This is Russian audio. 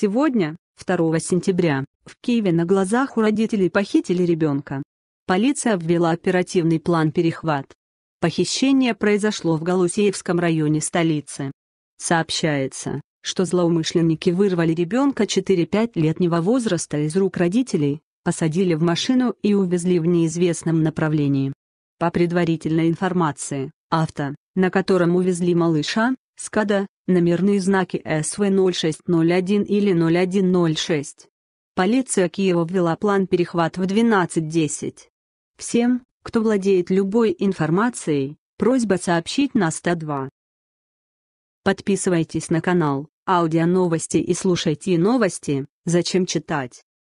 Сегодня, 2 сентября, в Киеве на глазах у родителей похитили ребенка. Полиция ввела оперативный план «Перехват». Похищение произошло в Галусеевском районе столицы. Сообщается, что злоумышленники вырвали ребенка 4-5-летнего возраста из рук родителей, посадили в машину и увезли в неизвестном направлении. По предварительной информации, авто, на котором увезли малыша, Скада, номерные знаки СВ-0601 или 0106. Полиция Киева ввела план перехват в 12.10. Всем, кто владеет любой информацией, просьба сообщить на 102. Подписывайтесь на канал, аудио новости и слушайте новости, зачем читать.